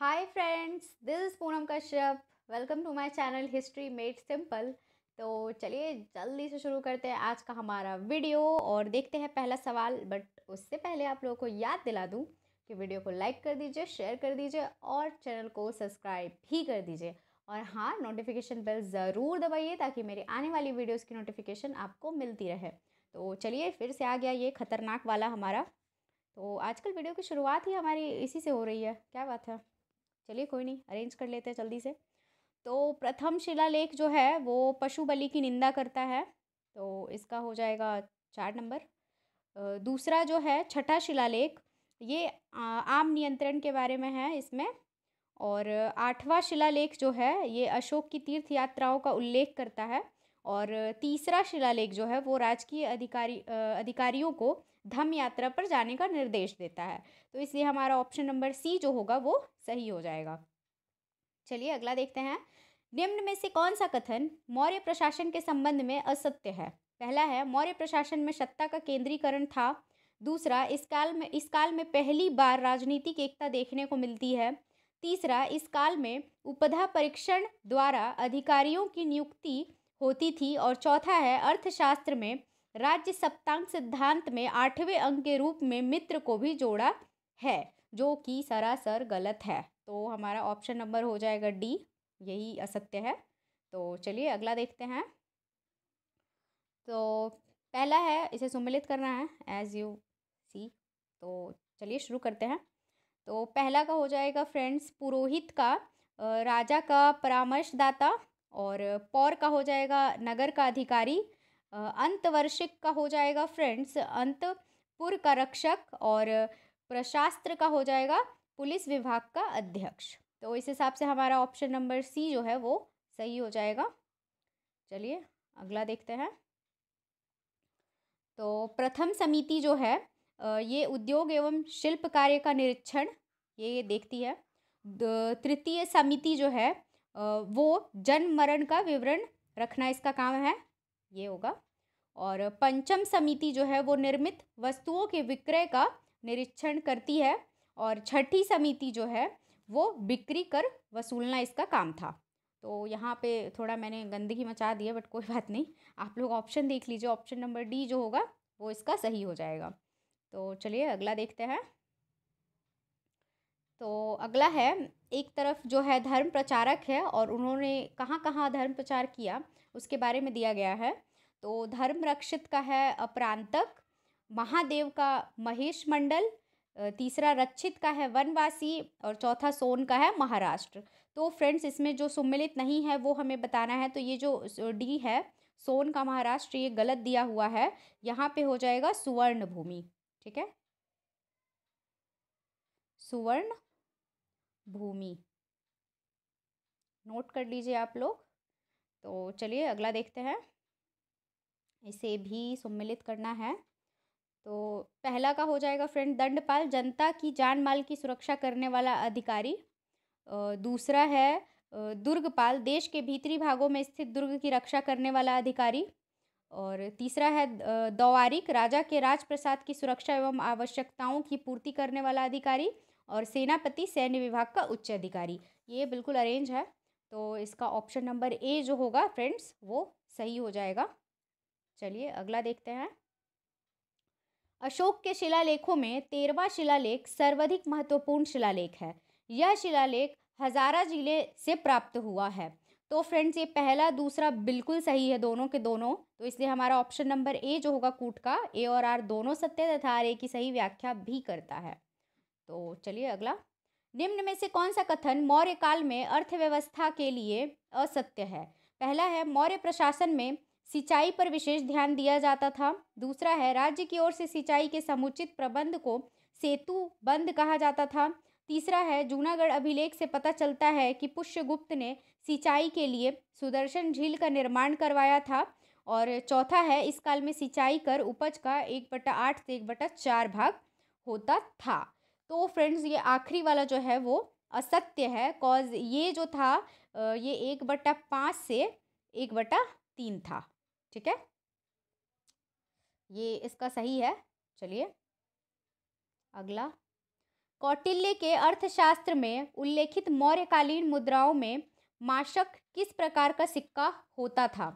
hi friends this is Poonam Kashyap welcome to my channel history made simple तो चलिए जल्दी से शुरू करते हैं आज का हमारा वीडियो और देखते हैं पहला सवाल बट उससे पहले आप लोगों को याद दिला दूँ कि वीडियो को लाइक कर दीजिए शेयर कर दीजिए और चैनल को सब्सक्राइब भी कर दीजिए और हाँ नोटिफिकेशन बेल ज़रूर दबाइए ताकि मेरी आने वाली वीडियोज़ की नोटिफिकेशन आपको मिलती रहे तो चलिए फिर से आ गया ये ख़तरनाक वाला हमारा तो आजकल वीडियो की शुरुआत ही हमारी इसी से हो रही है क्या बात है चलिए कोई नहीं अरेंज कर लेते हैं जल्दी से तो प्रथम शिलालेख जो है वो पशु बलि की निंदा करता है तो इसका हो जाएगा चार नंबर दूसरा जो है छठा शिलालेख ये आम नियंत्रण के बारे में है इसमें और आठवां शिलालेख जो है ये अशोक की तीर्थ यात्राओं का उल्लेख करता है और तीसरा शिलालेख जो है वो राजकीय अधिकारी अधिकारियों को धम यात्रा पर जाने का निर्देश देता है तो इसलिए हमारा ऑप्शन नंबर सी जो होगा वो सही हो जाएगा चलिए अगला देखते हैं निम्न में से कौन सा कथन मौर्य प्रशासन के संबंध में असत्य है पहला है मौर्य प्रशासन में सत्ता का केंद्रीकरण था दूसरा इस काल में इस काल में पहली बार राजनीतिक एकता देखने को मिलती है तीसरा इस काल में उपधा परीक्षण द्वारा अधिकारियों की नियुक्ति होती थी और चौथा है अर्थशास्त्र में राज्य सप्तांग सिद्धांत में आठवें अंक के रूप में मित्र को भी जोड़ा है जो कि सरासर गलत है तो हमारा ऑप्शन नंबर हो जाएगा डी यही असत्य है तो चलिए अगला देखते हैं तो पहला है इसे सम्मिलित करना है एज यू सी तो चलिए शुरू करते हैं तो पहला का हो जाएगा फ्रेंड्स पुरोहित का राजा का परामर्शदाता और पौर का हो जाएगा नगर का अधिकारी अंतवर्षिक का हो जाएगा फ्रेंड्स अंतपुर का रक्षक और प्रशास्त्र का हो जाएगा पुलिस विभाग का अध्यक्ष तो इस हिसाब से हमारा ऑप्शन नंबर सी जो है वो सही हो जाएगा चलिए अगला देखते हैं तो प्रथम समिति जो है ये उद्योग एवं शिल्प कार्य का निरीक्षण ये देखती है तृतीय समिति जो है वो जन्म मरण का विवरण रखना इसका काम है ये होगा और पंचम समिति जो है वो निर्मित वस्तुओं के विक्रय का निरीक्षण करती है और छठी समिति जो है वो बिक्री कर वसूलना इसका काम था तो यहाँ पे थोड़ा मैंने गंदगी मचा दी है बट कोई बात नहीं आप लोग ऑप्शन देख लीजिए ऑप्शन नंबर डी जो होगा वो इसका सही हो जाएगा तो चलिए अगला देखते हैं तो अगला है एक तरफ जो है धर्म प्रचारक है और उन्होंने कहाँ कहाँ धर्म प्रचार किया उसके बारे में दिया गया है तो धर्म रक्षित का है अपरांतक महादेव का महेश मंडल तीसरा रक्षित का है वनवासी और चौथा सोन का है महाराष्ट्र तो फ्रेंड्स इसमें जो सम्मिलित नहीं है वो हमें बताना है तो ये जो डी है सोन का महाराष्ट्र ये गलत दिया हुआ है यहाँ पे हो जाएगा सुवर्ण भूमि ठीक है सुवर्ण भूमि नोट कर लीजिए आप लोग तो चलिए अगला देखते हैं इसे भी सम्मिलित करना है तो पहला का हो जाएगा फ्रेंड दंडपाल जनता की जान माल की सुरक्षा करने वाला अधिकारी दूसरा है दुर्गपाल देश के भीतरी भागों में स्थित दुर्ग की रक्षा करने वाला अधिकारी और तीसरा है दौवारिक राजा के राजप्रसाद की सुरक्षा एवं आवश्यकताओं की पूर्ति करने वाला अधिकारी और सेनापति सैन्य विभाग का उच्च अधिकारी ये बिल्कुल अरेंज है तो इसका ऑप्शन नंबर ए जो होगा फ्रेंड्स वो सही हो जाएगा चलिए अगला देखते हैं अशोक के शिलालेखों में तेरवा शिलालेख सर्वाधिक महत्वपूर्ण शिलालेख है यह शिलालेख हजारा जिले से प्राप्त हुआ है तो फ्रेंड्स ये पहला दूसरा बिल्कुल सही है दोनों के दोनों तो इसलिए हमारा ऑप्शन नंबर ए जो होगा कूट का ए और आर दोनों सत्य तथा आर ए की सही व्याख्या भी करता है तो चलिए अगला निम्न में से कौन सा कथन मौर्य काल में अर्थव्यवस्था के लिए असत्य है पहला है मौर्य प्रशासन में सिंचाई पर विशेष ध्यान दिया जाता था दूसरा है राज्य की ओर से सिंचाई के समुचित प्रबंध को सेतु बंद कहा जाता था तीसरा है जूनागढ़ अभिलेख से पता चलता है कि पुष्यगुप्त ने सिंचाई के लिए सुदर्शन झील का निर्माण करवाया था और चौथा है इस काल में सिंचाई कर उपज का एक बटा आठ से एक बटा चार भाग होता था तो फ्रेंड्स ये आखिरी वाला जो है वो असत्य है कॉज ये जो था ये एक बट्टा पाँच से एक बट्टा तीन था ठीक है ये इसका सही है चलिए अगला कौटिल्य के अर्थशास्त्र में उल्लेखित मौर्यकालीन मुद्राओं में माशक किस प्रकार का सिक्का होता था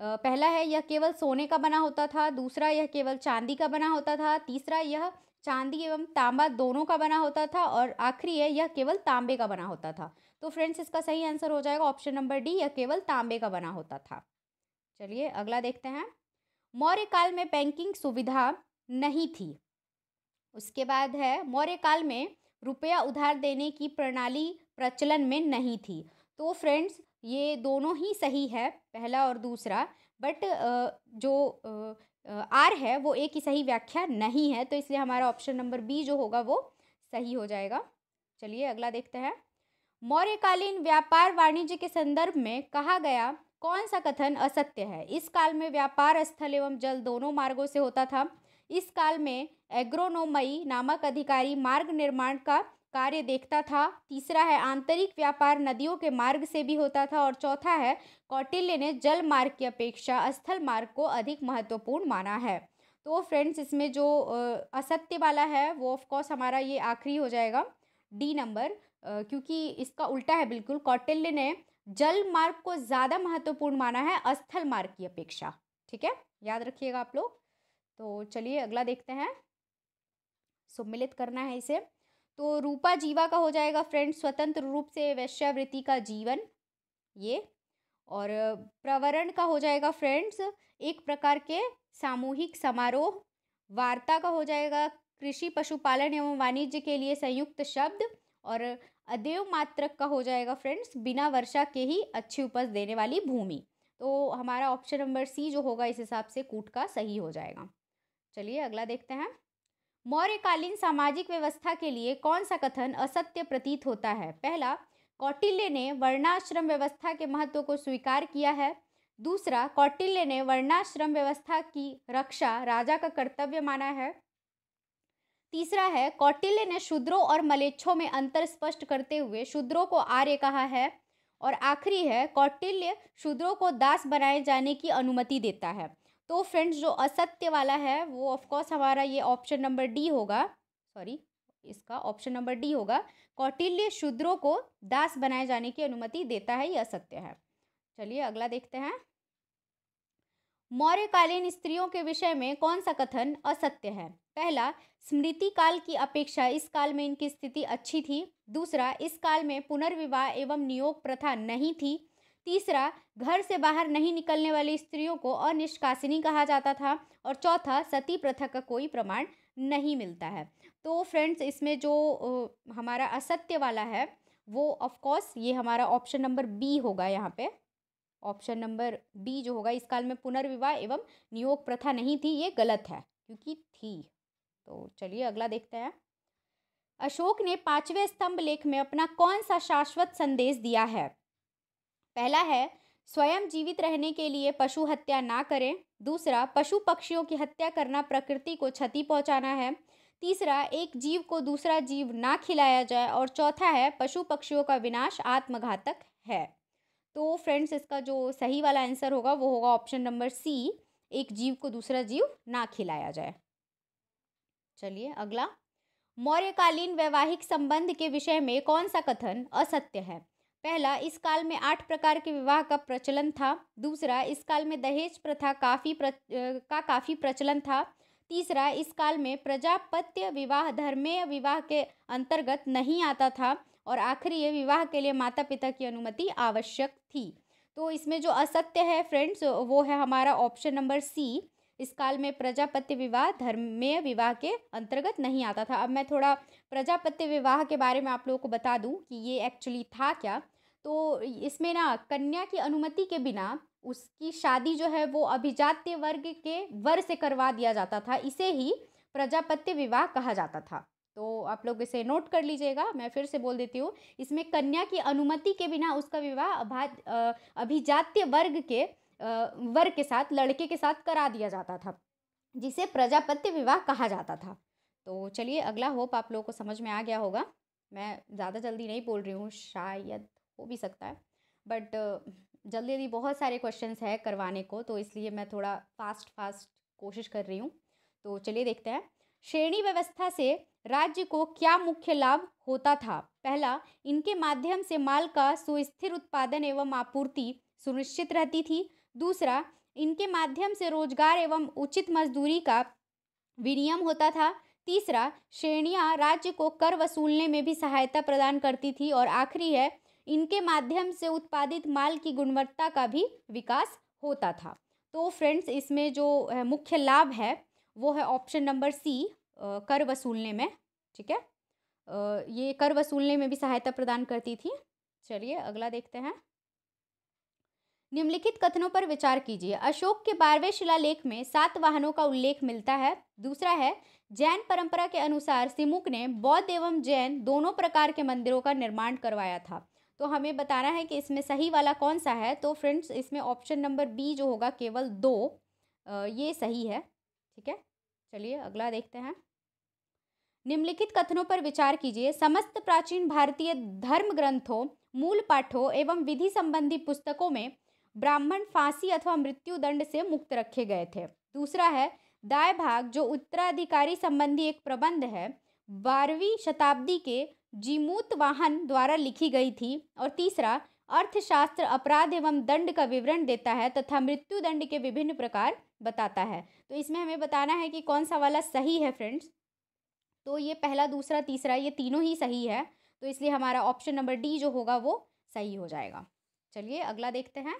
पहला है यह केवल सोने का बना होता था दूसरा यह केवल चांदी का बना होता था तीसरा यह चांदी एवं तांबा दोनों का बना होता था और आखिरी है यह केवल तांबे का बना होता था तो फ्रेंड्स इसका सही आंसर हो जाएगा ऑप्शन नंबर डी यह केवल तांबे का बना होता था चलिए अगला देखते हैं मौर्य काल में बैंकिंग सुविधा नहीं थी उसके बाद है मौर्य काल में रुपया उधार देने की प्रणाली प्रचलन में नहीं थी तो फ्रेंड्स ये दोनों ही सही है पहला और दूसरा बट जो आर है वो ए की सही व्याख्या नहीं है तो इसलिए हमारा ऑप्शन नंबर बी जो होगा वो सही हो जाएगा चलिए अगला देखते हैं मौर्यकालीन व्यापार वाणिज्य के संदर्भ में कहा गया कौन सा कथन असत्य है इस काल में व्यापार स्थल एवं जल दोनों मार्गों से होता था इस काल में एग्रोनोमई नामक अधिकारी मार्ग निर्माण का कार्य देखता था तीसरा है आंतरिक व्यापार नदियों के मार्ग से भी होता था और चौथा है कौटिल्य ने जल मार्ग की अपेक्षा स्थल मार्ग को अधिक महत्वपूर्ण माना है तो फ्रेंड्स इसमें जो असत्य वाला है वो ऑफकोर्स हमारा ये आखिरी हो जाएगा डी नंबर क्योंकि इसका उल्टा है बिल्कुल कौटिल्य ने जल मार्ग को ज़्यादा महत्वपूर्ण माना है अस्थल मार्ग की अपेक्षा ठीक है याद रखिएगा आप लोग तो चलिए अगला देखते हैं सुमिलित करना है इसे तो रूपा जीवा का हो जाएगा फ्रेंड स्वतंत्र रूप से वैश्यावृत्ति का जीवन ये और प्रवरण का हो जाएगा फ्रेंड्स एक प्रकार के सामूहिक समारोह वार्ता का हो जाएगा कृषि पशुपालन एवं वाणिज्य के लिए संयुक्त शब्द और अदेव मात्रक का हो जाएगा फ्रेंड्स बिना वर्षा के ही अच्छी उपज देने वाली भूमि तो हमारा ऑप्शन नंबर सी जो होगा इस हिसाब से कूट का सही हो जाएगा चलिए अगला देखते हैं मौर्यकालीन सामाजिक व्यवस्था के लिए कौन सा कथन असत्य प्रतीत होता है पहला कौटिल्य ने वर्णाश्रम व्यवस्था के महत्व को स्वीकार किया है दूसरा कौटिल्य ने वर्णाश्रम व्यवस्था की रक्षा राजा का कर्तव्य माना है तीसरा है कौटिल्य ने शूद्रों और मलेच्छों में अंतर स्पष्ट करते हुए शूद्रों को आर्य कहा है और आखिरी है कौटिल्य शूद्रों को दास बनाए जाने की अनुमति देता है तो फ्रेंड्स जो असत्य वाला है वो ऑफकोर्स हमारा ये ऑप्शन नंबर डी होगा सॉरी इसका ऑप्शन नंबर डी होगा कौटिल्य शूद्रों को दास बनाए जाने की अनुमति देता है यह असत्य है चलिए अगला देखते हैं मौर्यकालीन स्त्रियों के विषय में कौन सा कथन असत्य है पहला स्मृति काल की अपेक्षा इस काल में इनकी स्थिति अच्छी थी दूसरा इस काल में पुनर्विवाह एवं नियोग प्रथा नहीं थी तीसरा घर से बाहर नहीं निकलने वाली स्त्रियों को अनिष्कासिनी कहा जाता था और चौथा सती प्रथा का कोई प्रमाण नहीं मिलता है तो फ्रेंड्स इसमें जो हमारा असत्य वाला है वो ऑफकोर्स ये हमारा ऑप्शन नंबर बी होगा यहाँ पे ऑप्शन नंबर बी जो होगा इस काल में पुनर्विवाह एवं नियोग प्रथा नहीं थी ये गलत है क्योंकि थी तो चलिए अगला देखते हैं अशोक ने पांचवें स्तंभ लेख में अपना कौन सा शाश्वत संदेश दिया है पहला है स्वयं जीवित रहने के लिए पशु हत्या ना करें दूसरा पशु पक्षियों की हत्या करना प्रकृति को क्षति पहुंचाना है तीसरा एक जीव को दूसरा जीव ना खिलाया जाए और चौथा है पशु पक्षियों का विनाश आत्मघातक है तो फ्रेंड्स इसका जो सही वाला आंसर होगा वो होगा ऑप्शन नंबर सी एक जीव को दूसरा जीव ना खिलाया जाए चलिए अगला मौर्यकालीन वैवाहिक संबंध के विषय में कौन सा कथन असत्य है पहला इस काल में आठ प्रकार के विवाह का प्रचलन था दूसरा इस काल में दहेज प्रथा काफ़ी प्र, का काफ़ी प्रचलन था तीसरा इस काल में प्रजापत्य विवाह धर्मीय विवाह के अंतर्गत नहीं आता था और आखिरी ये विवाह के लिए माता पिता की अनुमति आवश्यक थी तो इसमें जो असत्य है फ्रेंड्स वो है हमारा ऑप्शन नंबर सी इस काल में प्रजापत्य विवाह धर्मीय विवाह के अंतर्गत नहीं आता था अब मैं थोड़ा प्रजापत्य विवाह के बारे में आप लोगों को बता दूं कि ये एक्चुअली था क्या तो इसमें ना कन्या की अनुमति के बिना उसकी शादी जो है वो अभिजात्य वर्ग के वर से करवा दिया जाता था इसे ही प्रजापत्य विवाह कहा जाता था तो आप लोग इसे नोट कर लीजिएगा मैं फिर से बोल देती हूँ इसमें कन्या की अनुमति के बिना उसका विवाह अभिजात्य वर्ग के वर के साथ लड़के के साथ करा दिया जाता था जिसे प्रजापत्य विवाह कहा जाता था तो चलिए अगला होप आप लोगों को समझ में आ गया होगा मैं ज़्यादा जल्दी नहीं बोल रही हूँ शायद हो भी सकता है बट जल्दी जल्दी बहुत सारे क्वेश्चन है करवाने को तो इसलिए मैं थोड़ा फास्ट फास्ट कोशिश कर रही हूँ तो चलिए देखते हैं श्रेणी व्यवस्था से राज्य को क्या मुख्य लाभ होता था पहला इनके माध्यम से माल का सुस्थिर उत्पादन एवं आपूर्ति सुनिश्चित रहती थी दूसरा इनके माध्यम से रोजगार एवं उचित मजदूरी का विनियम होता था तीसरा श्रेणियाँ राज्य को कर वसूलने में भी सहायता प्रदान करती थी और आखिरी है इनके माध्यम से उत्पादित माल की गुणवत्ता का भी विकास होता था तो फ्रेंड्स इसमें जो मुख्य लाभ है वो है ऑप्शन नंबर सी कर वसूलने में ठीक है ये कर वसूलने में भी सहायता प्रदान करती थी चलिए अगला देखते हैं निम्नलिखित कथनों पर विचार कीजिए अशोक के बारहवें शिलालेख में सात वाहनों का उल्लेख मिलता है दूसरा है जैन परंपरा के अनुसार सिमुक ने बौद्ध एवं जैन दोनों प्रकार के मंदिरों का निर्माण करवाया था तो हमें बताना है कि इसमें सही वाला कौन सा है तो फ्रेंड्स इसमें ऑप्शन नंबर बी जो होगा केवल दो ये सही है ठीक है चलिए अगला देखते हैं निम्नलिखित कथनों पर विचार कीजिए समस्त प्राचीन भारतीय धर्म ग्रंथों मूल पाठों एवं विधि संबंधी पुस्तकों में ब्राह्मण फांसी अथवा मृत्यु दंड से मुक्त रखे गए थे दूसरा है दाय भाग जो उत्तराधिकारी संबंधी एक प्रबंध है बारहवीं शताब्दी के जीमूत वाहन द्वारा लिखी गई थी और तीसरा अर्थशास्त्र अपराध एवं दंड का विवरण देता है तथा मृत्यु दंड के विभिन्न प्रकार बताता है तो इसमें हमें बताना है कि कौन सा वाला सही है फ्रेंड्स तो ये पहला दूसरा तीसरा ये तीनों ही सही है तो इसलिए हमारा ऑप्शन नंबर डी जो होगा वो सही हो जाएगा चलिए अगला देखते हैं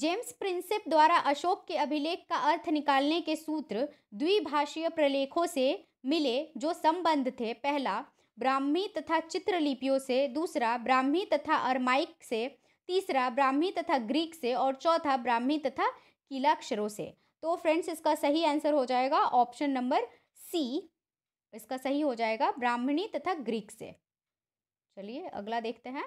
जेम्स प्रिंसेप द्वारा अशोक के अभिलेख का अर्थ निकालने के सूत्र द्विभाषीय प्रलेखों से मिले जो संबंध थे पहला ब्राह्मी तथा चित्रलिपियों से दूसरा ब्राह्मी तथा अरमाइक से तीसरा ब्राह्मी तथा ग्रीक से और चौथा ब्राह्मी तथा किलाक्षरों से तो फ्रेंड्स इसका सही आंसर हो जाएगा ऑप्शन नंबर सी इसका सही हो जाएगा ब्राह्मणी तथा ग्रीक से चलिए अगला देखते हैं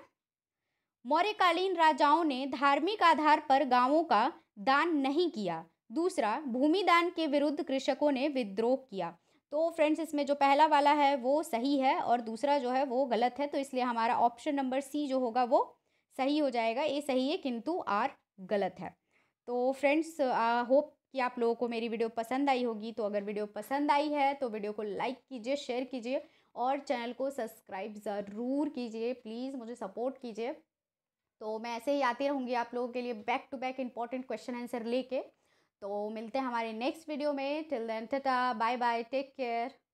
मौर्यकालीन राजाओं ने धार्मिक आधार पर गांवों का दान नहीं किया दूसरा भूमिदान के विरुद्ध कृषकों ने विद्रोह किया तो फ्रेंड्स इसमें जो पहला वाला है वो सही है और दूसरा जो है वो गलत है तो इसलिए हमारा ऑप्शन नंबर सी जो होगा वो सही हो जाएगा ए सही है किंतु आर गलत है तो फ्रेंड्स होप कि आप लोगों को मेरी वीडियो पसंद आई होगी तो अगर वीडियो पसंद आई है तो वीडियो को लाइक कीजिए शेयर कीजिए और चैनल को सब्सक्राइब ज़रूर कीजिए प्लीज़ मुझे सपोर्ट कीजिए तो मैं ऐसे ही आती रहूँगी आप लोगों के लिए back to back important question answer लेके तो मिलते हैं हमारे नेक्स्ट वीडियो में till then tata bye bye take care